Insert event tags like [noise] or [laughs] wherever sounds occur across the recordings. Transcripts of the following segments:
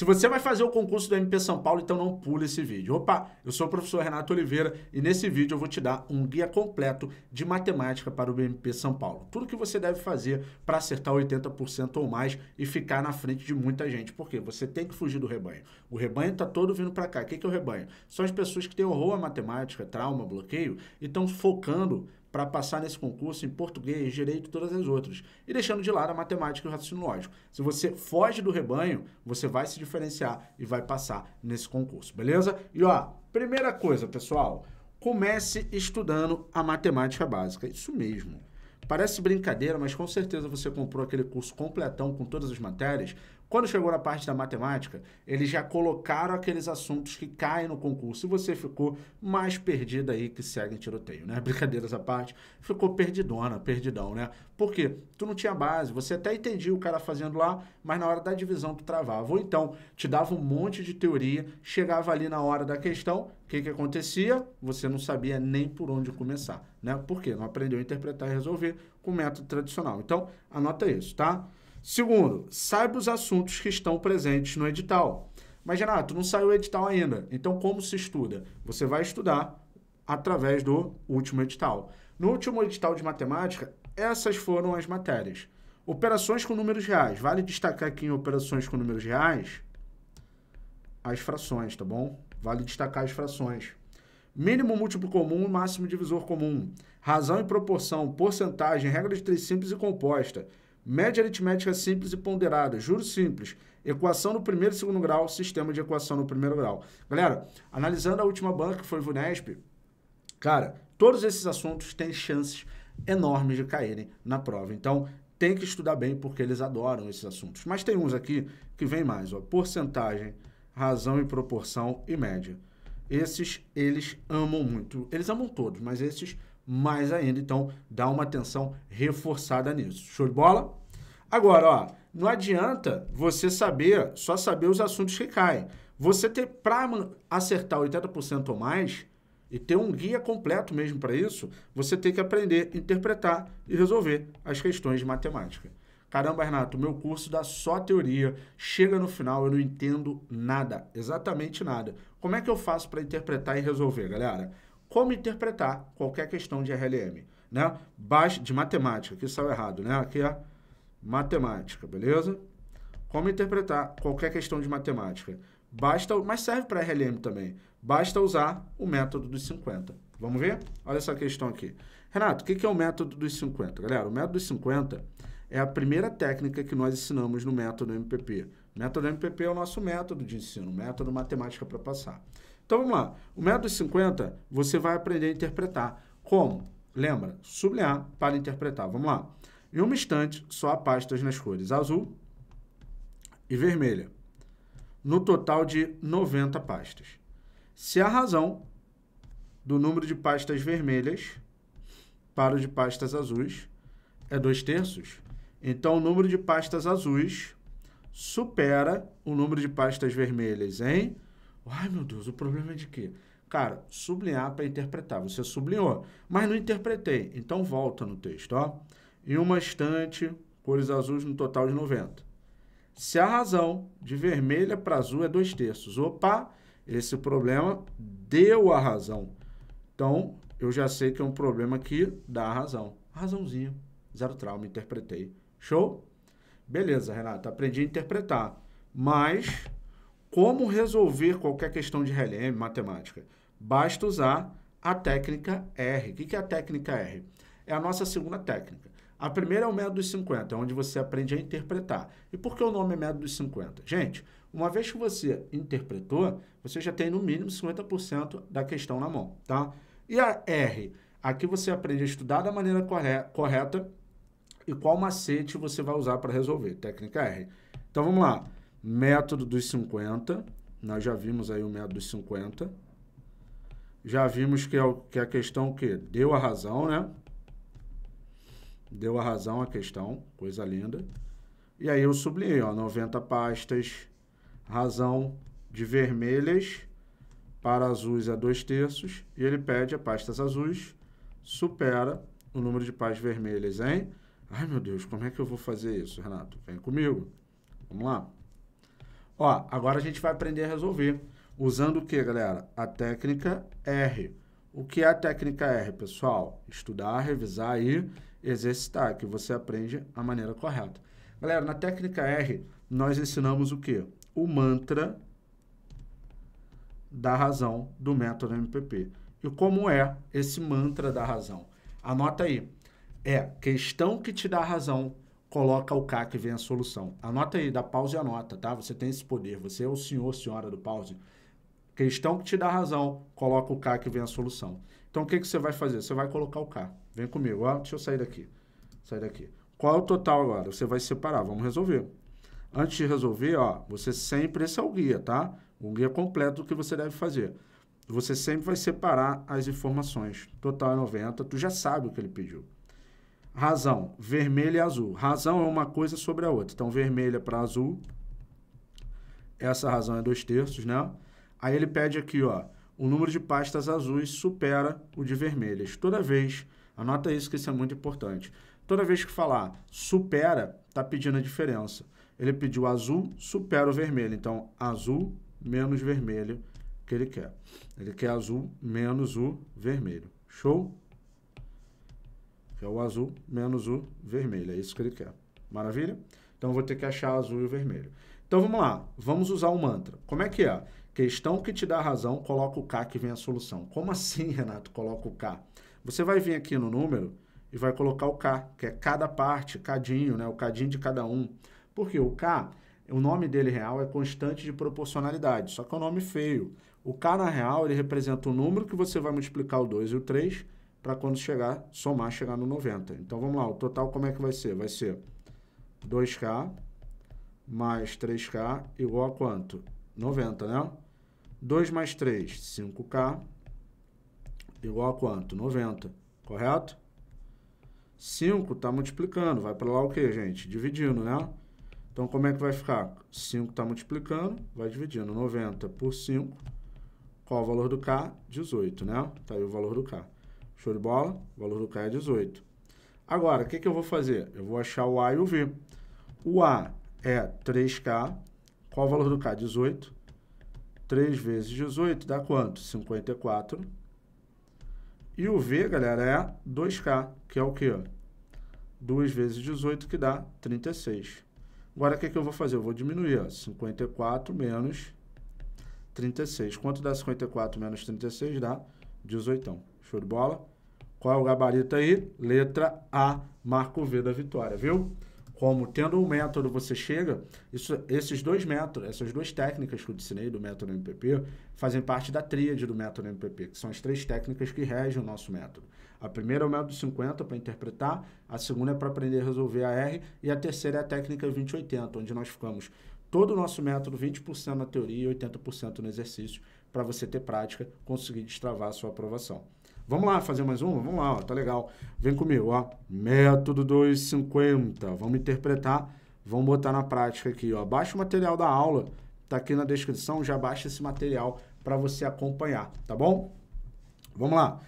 Se você vai fazer o concurso do MP São Paulo, então não pule esse vídeo. Opa, eu sou o professor Renato Oliveira e nesse vídeo eu vou te dar um guia completo de matemática para o MP São Paulo. Tudo que você deve fazer para acertar 80% ou mais e ficar na frente de muita gente. Porque você tem que fugir do rebanho. O rebanho está todo vindo para cá. O que é o rebanho? São as pessoas que têm horror à matemática, trauma, bloqueio e estão focando para passar nesse concurso em português, direito e todas as outras, e deixando de lado a matemática e o raciocínio lógico. Se você foge do rebanho, você vai se diferenciar e vai passar nesse concurso, beleza? E ó, primeira coisa, pessoal, comece estudando a matemática básica, isso mesmo. Parece brincadeira, mas com certeza você comprou aquele curso completão com todas as matérias quando chegou na parte da matemática, eles já colocaram aqueles assuntos que caem no concurso e você ficou mais perdida aí que segue em tiroteio, né? [laughs] Brincadeiras à parte, ficou perdidona, perdidão, né? Porque tu não tinha base, você até entendia o cara fazendo lá, mas na hora da divisão tu travava. Ou então, te dava um monte de teoria, chegava ali na hora da questão, o que, que acontecia? Você não sabia nem por onde começar, né? Porque não aprendeu a interpretar e resolver com o método tradicional. Então, anota isso, tá? Segundo, saiba os assuntos que estão presentes no edital. Mas, Renato, não saiu o edital ainda. Então, como se estuda? Você vai estudar através do último edital. No último edital de matemática, essas foram as matérias. Operações com números reais. Vale destacar aqui em operações com números reais as frações, tá bom? Vale destacar as frações. Mínimo múltiplo comum e máximo divisor comum. Razão e proporção, porcentagem, regra de três simples e composta. Média aritmética simples e ponderada, juros simples, equação no primeiro e segundo grau, sistema de equação no primeiro grau. Galera, analisando a última banca, que foi o Vunesp, cara, todos esses assuntos têm chances enormes de caírem na prova. Então, tem que estudar bem porque eles adoram esses assuntos. Mas tem uns aqui que vem mais, ó, porcentagem, razão e proporção e média. Esses eles amam muito. Eles amam todos, mas esses mais ainda. Então, dá uma atenção reforçada nisso. Show de bola? Agora, ó, não adianta você saber, só saber os assuntos que caem. Você ter, para acertar 80% ou mais, e ter um guia completo mesmo para isso, você tem que aprender, interpretar e resolver as questões de matemática. Caramba, Renato, meu curso dá só teoria, chega no final, eu não entendo nada, exatamente nada. Como é que eu faço para interpretar e resolver, galera? como interpretar qualquer questão de RLM, né? Baixa, de matemática, que saiu errado, né? Aqui é matemática, beleza? Como interpretar qualquer questão de matemática. Basta, mas serve para RLM também. Basta usar o método dos 50. Vamos ver? Olha essa questão aqui. Renato, o que, que é o método dos 50? Galera, o método dos 50 é a primeira técnica que nós ensinamos no método MPP. O método MPP é o nosso método de ensino, método matemática para passar. Então vamos lá. O método 50, você vai aprender a interpretar. Como? Lembra? Sublinhar para interpretar. Vamos lá. Em uma estante, só há pastas nas cores azul e vermelha. No total de 90 pastas. Se a razão do número de pastas vermelhas para o de pastas azuis é 2 terços, então o número de pastas azuis supera o número de pastas vermelhas em Ai, meu Deus, o problema é de quê? Cara, sublinhar para interpretar. Você sublinhou, mas não interpretei. Então volta no texto, ó. Em uma estante, cores azuis no total de 90. Se a razão de vermelha para azul é dois terços. Opa, esse problema deu a razão. Então, eu já sei que é um problema que dá a razão. Razãozinha. Zero trauma, interpretei. Show? Beleza, Renata. Aprendi a interpretar. Mas como resolver qualquer questão de RLM, matemática? Basta usar a técnica R. O que é a técnica R? É a nossa segunda técnica. A primeira é o método dos 50, onde você aprende a interpretar. E por que o nome é método dos 50? Gente, uma vez que você interpretou, você já tem no mínimo 50% da questão na mão, tá? E a R? Aqui você aprende a estudar da maneira correta e qual macete você vai usar para resolver, técnica R. Então, vamos lá método dos 50, nós já vimos aí o método dos 50. Já vimos que, é o, que é a questão que deu a razão, né? Deu a razão a questão, coisa linda. E aí eu sublinhei, ó, 90 pastas, razão de vermelhas para azuis é 2 terços, e ele pede a pastas azuis supera o número de pastas vermelhas, hein? Ai, meu Deus, como é que eu vou fazer isso, Renato? Vem comigo. Vamos lá. Ó, agora a gente vai aprender a resolver. Usando o que, galera? A técnica R. O que é a técnica R, pessoal? Estudar, revisar e exercitar, que você aprende a maneira correta. Galera, na técnica R, nós ensinamos o que? O mantra da razão do método MPP. E como é esse mantra da razão? Anota aí. É questão que te dá razão, coloca o CAC e vem a solução. Anota aí, dá pause e anota, tá? Você tem esse poder, você é o senhor, senhora do pause. Questão que te dá razão, coloca o CAC e vem a solução. Então, o que, que você vai fazer? Você vai colocar o K. Vem comigo, ó, deixa eu sair daqui. Sair daqui. Qual é o total agora? Você vai separar, vamos resolver. Antes de resolver, ó, você sempre, esse é o guia, tá? O guia completo do que você deve fazer. Você sempre vai separar as informações. Total é 90, tu já sabe o que ele pediu razão, vermelho e azul. Razão é uma coisa sobre a outra. Então, vermelha para azul. Essa razão é dois terços, né? Aí ele pede aqui, ó, o número de pastas azuis supera o de vermelhas. Toda vez, anota isso que isso é muito importante. Toda vez que falar supera, tá pedindo a diferença. Ele pediu azul, supera o vermelho. Então, azul menos vermelho que ele quer. Ele quer azul menos o vermelho. Show? que é o azul menos o vermelho. É isso que ele quer. Maravilha? Então, eu vou ter que achar azul e o vermelho. Então, vamos lá. Vamos usar o mantra. Como é que é? Questão que te dá razão, coloca o K que vem a solução. Como assim, [laughs] Renato, coloca o K? Você vai vir aqui no número e vai colocar o K, que é cada parte, cadinho, né? O cadinho de cada um. Porque o K, o nome dele real é constante de proporcionalidade, só que é um nome feio. O K, na real, ele representa o número que você vai multiplicar o 2 e o 3 para quando chegar, somar, chegar no 90. Então vamos lá, o total como é que vai ser? Vai ser 2K mais 3K igual a quanto? 90, né? 2 mais 3, 5K igual a quanto? 90, correto? 5 está multiplicando, vai para lá o que, gente? Dividindo, né? Então, como é que vai ficar? 5 está multiplicando, vai dividindo 90 por 5. Qual o valor do K? 18, né? Está aí o valor do K. Show de bola? O valor do K é 18. Agora, o que, que eu vou fazer? Eu vou achar o A e o V. O A é 3K. Qual o valor do K? 18. 3 vezes 18 dá quanto? 54. E o V, galera, é 2K, que é o quê? 2 vezes 18, que dá 36. Agora, o que, que eu vou fazer? Eu vou diminuir. Ó. 54 menos 36. Quanto dá 54 menos 36? Dá 18. Show de bola? Qual é o gabarito aí? Letra A, marco V da vitória, viu? Como tendo um método você chega, isso, esses dois métodos, essas duas técnicas que eu ensinei do método MPP, fazem parte da tríade do método MPP, que são as três técnicas que regem o nosso método. A primeira é o método 50 para interpretar, a segunda é para aprender a resolver a R e a terceira é a técnica 2080, onde nós ficamos todo o nosso método 20% na teoria e 80% no exercício, para você ter prática, conseguir destravar a sua aprovação. Vamos lá fazer mais uma? Vamos lá, ó, tá legal. Vem comigo, ó. Método 250. Vamos interpretar, vamos botar na prática aqui, ó. Baixa o material da aula, tá aqui na descrição, já baixa esse material para você acompanhar, tá bom? Vamos lá.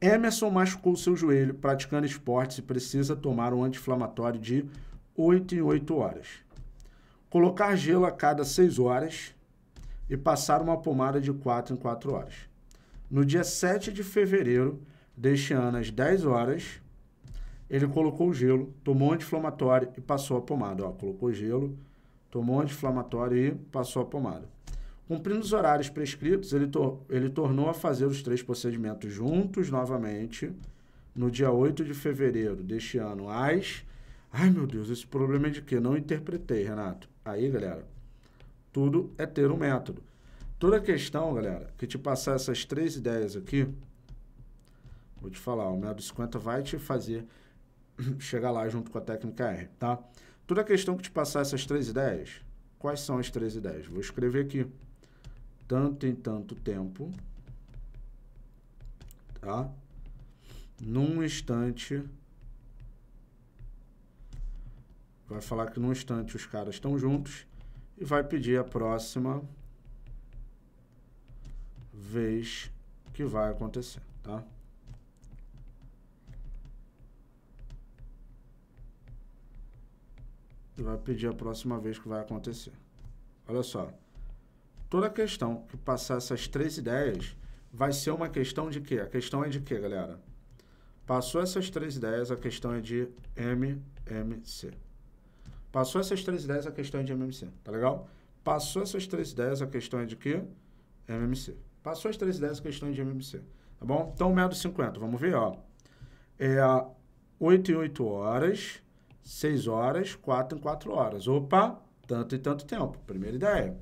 Emerson machucou seu joelho praticando esportes e precisa tomar um anti-inflamatório de 8 em 8 horas. Colocar gelo a cada 6 horas e passar uma pomada de 4 em 4 horas. No dia 7 de fevereiro deste ano, às 10 horas, ele colocou gelo, tomou um anti-inflamatório e passou a pomada. Ó, colocou gelo, tomou um anti-inflamatório e passou a pomada. Cumprindo os horários prescritos, ele, ele tornou a fazer os três procedimentos juntos novamente no dia 8 de fevereiro deste ano, às. Ai meu Deus, esse problema é de quê? Não interpretei, Renato. Aí, galera, tudo é ter um método. Toda a questão, galera, que te passar essas três ideias aqui, vou te falar, o método 50 vai te fazer [clears throat] chegar lá junto com a técnica R, tá? Toda a questão que te passar essas três ideias, quais são as três ideias? Vou escrever aqui. Tanto em tanto tempo, tá? Num instante vai falar que num instante os caras estão juntos e vai pedir a próxima vez que vai acontecer, tá? E vai pedir a próxima vez que vai acontecer. Olha só. Toda questão que passar essas três ideias vai ser uma questão de quê? A questão é de quê, galera? Passou essas três ideias, a questão é de MMC. Passou essas três ideias, a questão é de MMC, tá legal? Passou essas três ideias, a questão é de quê? MMC. Passou as três ideias questão de MMC, tá bom? Então, o método 50, vamos ver, ó. É 8 em 8 horas, 6 horas, 4 em 4 horas. Opa, tanto e tanto tempo. Primeira ideia.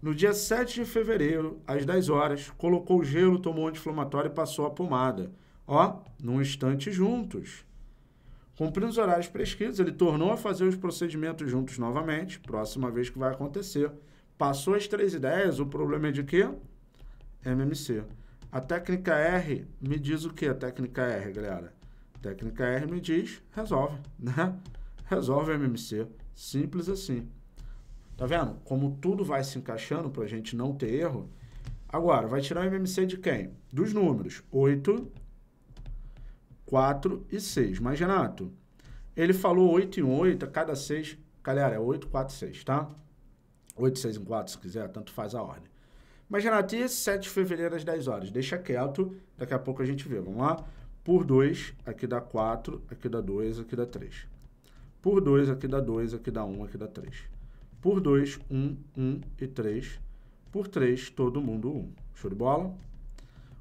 No dia 7 de fevereiro, às 10 horas, colocou o gelo, tomou anti-inflamatório e passou a pomada. Ó, num instante juntos. Cumprindo os horários prescritos, ele tornou a fazer os procedimentos juntos novamente, próxima vez que vai acontecer. Passou as três ideias, o problema é de quê? MMC. A técnica R me diz o que? A técnica R, galera? técnica R me diz, resolve, né? Resolve MMC. Simples assim. Tá vendo? Como tudo vai se encaixando para a gente não ter erro. Agora, vai tirar o MMC de quem? Dos números 8, 4 e 6. Mas, Renato, ele falou 8 em 8, a cada 6. Galera, é 8, 4, 6, tá? 8, 6 em 4, se quiser, tanto faz a ordem. Mas, Renato, e 7 de fevereiro às 10 horas? Deixa quieto, daqui a pouco a gente vê. Vamos lá? Por 2, aqui dá 4, aqui dá 2, aqui dá 3. Por 2, aqui dá 2, aqui dá 1, um, aqui dá 3. Por 2, 1, 1 e 3. Por 3, todo mundo 1. Um. Show de bola?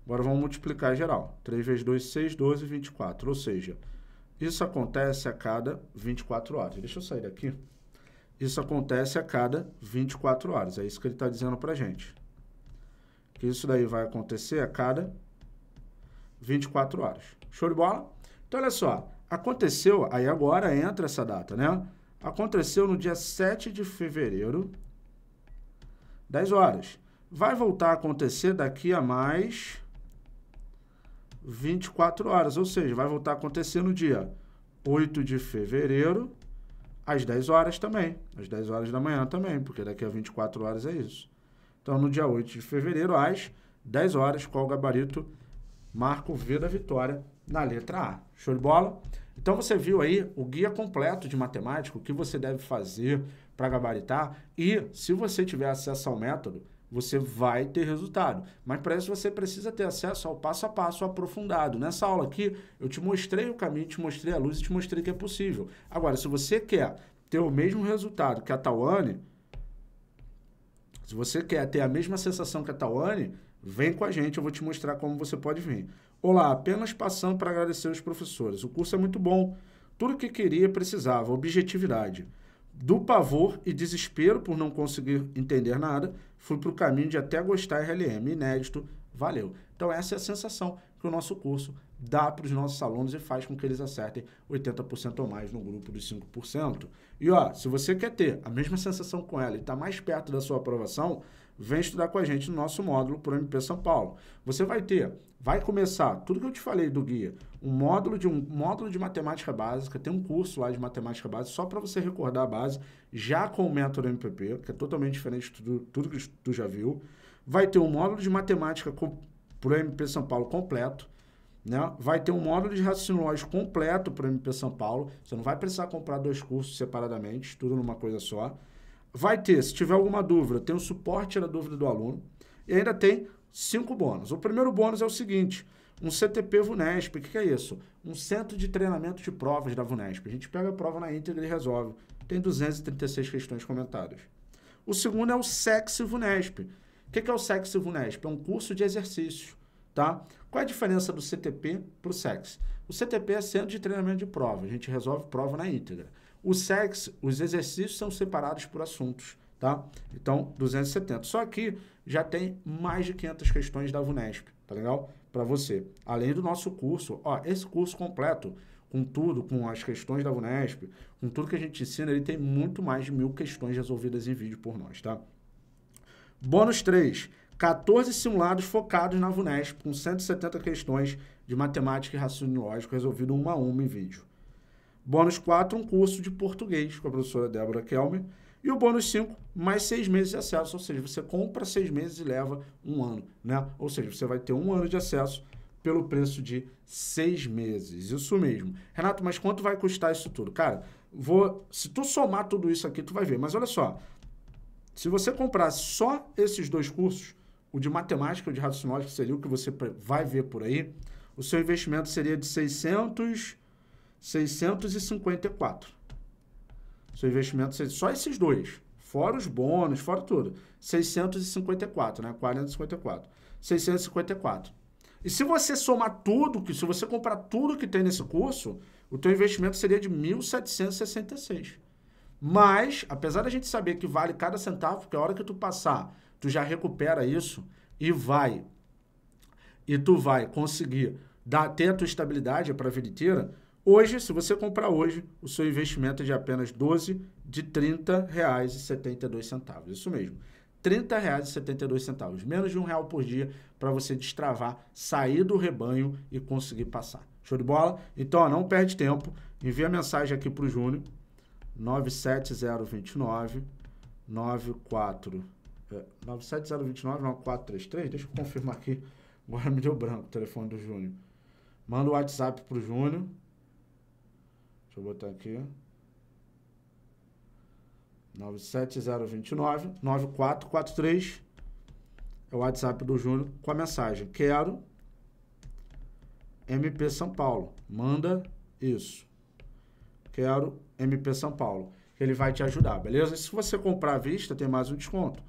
Agora vamos multiplicar geral. 3 vezes 2, 6, 12, 24. Ou seja, isso acontece a cada 24 horas. Deixa eu sair daqui. Isso acontece a cada 24 horas. É isso que ele está dizendo para gente. gente que isso daí vai acontecer a cada 24 horas. Show de bola? Então, olha só, aconteceu, aí agora entra essa data, né? Aconteceu no dia 7 de fevereiro, 10 horas. Vai voltar a acontecer daqui a mais 24 horas, ou seja, vai voltar a acontecer no dia 8 de fevereiro, às 10 horas também, às 10 horas da manhã também, porque daqui a 24 horas é isso. Então, no dia 8 de fevereiro, às 10 horas, qual o gabarito marca o V da vitória na letra A. Show de bola? Então, você viu aí o guia completo de matemática, o que você deve fazer para gabaritar. E, se você tiver acesso ao método, você vai ter resultado. Mas para isso você precisa ter acesso ao passo a passo aprofundado. Nessa aula aqui, eu te mostrei o caminho, te mostrei a luz e te mostrei que é possível. Agora, se você quer ter o mesmo resultado que a Tawane, se você quer ter a mesma sensação que a Tawane, vem com a gente, eu vou te mostrar como você pode vir. Olá, apenas passando para agradecer os professores. O curso é muito bom. Tudo o que queria precisava, objetividade. Do pavor e desespero por não conseguir entender nada, fui para o caminho de até gostar RLM. Inédito, valeu. Então essa é a sensação que o nosso curso dá para os nossos alunos e faz com que eles acertem 80% ou mais no grupo dos 5%. E ó, se você quer ter a mesma sensação com ela e está mais perto da sua aprovação, vem estudar com a gente no nosso módulo para o MP São Paulo. Você vai ter, vai começar tudo que eu te falei do guia, um módulo de um módulo de matemática básica, tem um curso lá de matemática básica só para você recordar a base, já com o método MPP, que é totalmente diferente de tudo, tudo que tu já viu. Vai ter um módulo de matemática para o MP São Paulo completo, né? Vai ter um módulo de raciocínio lógico completo para o MP São Paulo. Você não vai precisar comprar dois cursos separadamente, estuda numa coisa só. Vai ter, se tiver alguma dúvida, tem um suporte da dúvida do aluno. E ainda tem cinco bônus. O primeiro bônus é o seguinte: um CTP VUNESP. O que, é isso? Um centro de treinamento de provas da VUNESP. A gente pega a prova na íntegra e resolve. Tem 236 questões comentadas. O segundo é o SEX VUNESP. O que, que é o SEX VUNESP? É um curso de exercício, tá? Qual é a diferença do CTP para o SEX? O CTP é Centro de Treinamento de Prova, a gente resolve prova na íntegra. O SEX, os exercícios são separados por assuntos, tá? Então, 270. Só que já tem mais de 500 questões da VUNESP, tá legal? Para você. Além do nosso curso, ó, esse curso completo, com tudo, com as questões da VUNESP, com tudo que a gente ensina, ele tem muito mais de mil questões resolvidas em vídeo por nós, tá? Bônus 3. 14 simulados focados na VUNESP, com 170 questões de matemática e raciocínio lógico resolvido uma a uma em vídeo. Bônus 4, um curso de português com a professora Débora Kelme. E o bônus 5, mais seis meses de acesso, ou seja, você compra seis meses e leva um ano, né? Ou seja, você vai ter um ano de acesso pelo preço de seis meses, isso mesmo. Renato, mas quanto vai custar isso tudo? Cara, vou, se tu somar tudo isso aqui, tu vai ver. Mas olha só, se você comprar só esses dois cursos, o de matemática, o de racional, que seria o que você vai ver por aí, o seu investimento seria de 600, 654. Seu investimento seria só esses dois, fora os bônus, fora tudo. 654, né? 40, 54. 654. E se você somar tudo, que se você comprar tudo que tem nesse curso, o teu investimento seria de 1.766. Mas, apesar da gente saber que vale cada centavo, porque a hora que tu passar tu já recupera isso e vai. E tu vai conseguir dar, ter a tua estabilidade para a vida inteira. Hoje, se você comprar hoje, o seu investimento é de apenas 12 de R$ 30,72. Isso mesmo. R$ 30,72, menos de um real por dia para você destravar, sair do rebanho e conseguir passar. Show de bola? Então, ó, não perde tempo, envia mensagem aqui para o Júnior, 97029 94 é, 97029-9433, deixa eu confirmar aqui. Agora me deu branco o telefone do Júnior. Manda o WhatsApp pro Júnior. Deixa eu botar aqui. 97029-9443 é o WhatsApp do Júnior com a mensagem: Quero MP São Paulo. Manda isso. Quero MP São Paulo. Ele vai te ajudar, beleza? E se você comprar à vista, tem mais um desconto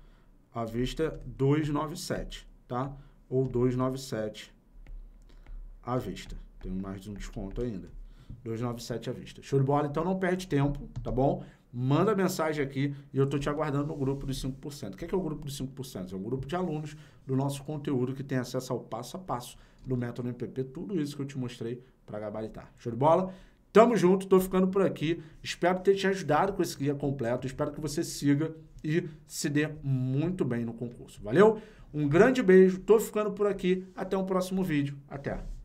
à vista 297, tá? Ou 297 à vista. Tem mais um desconto ainda. 297 à vista. Show de bola? Então não perde tempo, tá bom? Manda mensagem aqui e eu tô te aguardando no grupo dos 5%. O que é, que é o grupo dos 5%? É o grupo de alunos do nosso conteúdo que tem acesso ao passo a passo do método MPP, tudo isso que eu te mostrei para gabaritar. Show de bola? Tamo junto, tô ficando por aqui. Espero ter te ajudado com esse guia completo. Espero que você siga e se dê muito bem no concurso. Valeu? Um grande beijo, tô ficando por aqui. Até o um próximo vídeo. Até!